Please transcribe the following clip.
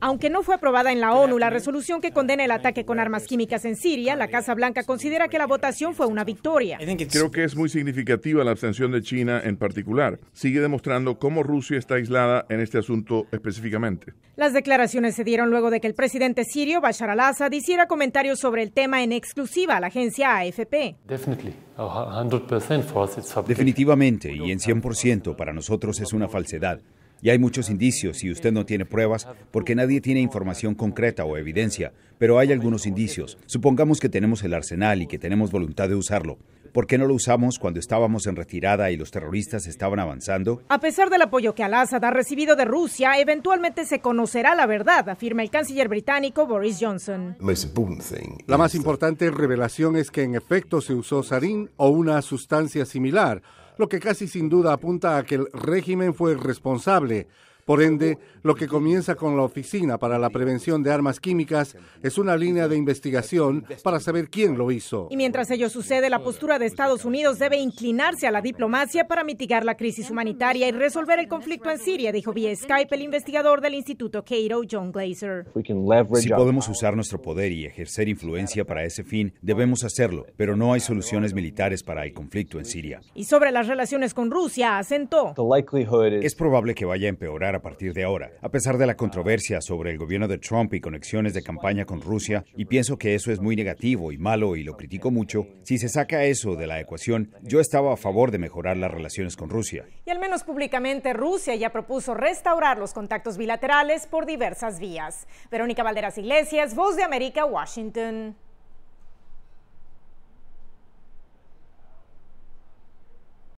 Aunque no fue aprobada en la ONU la eh, resolución que condena el ataque con armas químicas en Siria, la Casa Blanca considera que la votación fue una victoria. Creo que es muy significativa la abstención de China en particular. Sigue demostrando cómo Rusia está aislada en este asunto específicamente. Las declaraciones se dieron luego de que el presidente sirio Bashar al-Assad hiciera comentarios sobre el tema en exclusiva a la agencia AFP. Definitivamente y en 100% para nosotros es una falsedad. Y hay muchos indicios y usted no tiene pruebas porque nadie tiene información concreta o evidencia, pero hay algunos indicios. Supongamos que tenemos el arsenal y que tenemos voluntad de usarlo. ¿Por qué no lo usamos cuando estábamos en retirada y los terroristas estaban avanzando? A pesar del apoyo que Al-Assad ha recibido de Rusia, eventualmente se conocerá la verdad, afirma el canciller británico Boris Johnson. La más importante revelación es que en efecto se usó sarín o una sustancia similar lo que casi sin duda apunta a que el régimen fue responsable por ende, lo que comienza con la Oficina para la Prevención de Armas Químicas es una línea de investigación para saber quién lo hizo. Y mientras ello sucede, la postura de Estados Unidos debe inclinarse a la diplomacia para mitigar la crisis humanitaria y resolver el conflicto en Siria, dijo vía Skype el investigador del Instituto Cato, John Glazer. Si podemos usar nuestro poder y ejercer influencia para ese fin, debemos hacerlo, pero no hay soluciones militares para el conflicto en Siria. Y sobre las relaciones con Rusia, asentó. Es probable que vaya a empeorar a partir de ahora. A pesar de la controversia sobre el gobierno de Trump y conexiones de campaña con Rusia, y pienso que eso es muy negativo y malo y lo critico mucho, si se saca eso de la ecuación, yo estaba a favor de mejorar las relaciones con Rusia. Y al menos públicamente Rusia ya propuso restaurar los contactos bilaterales por diversas vías. Verónica Valderas Iglesias, Voz de América, Washington.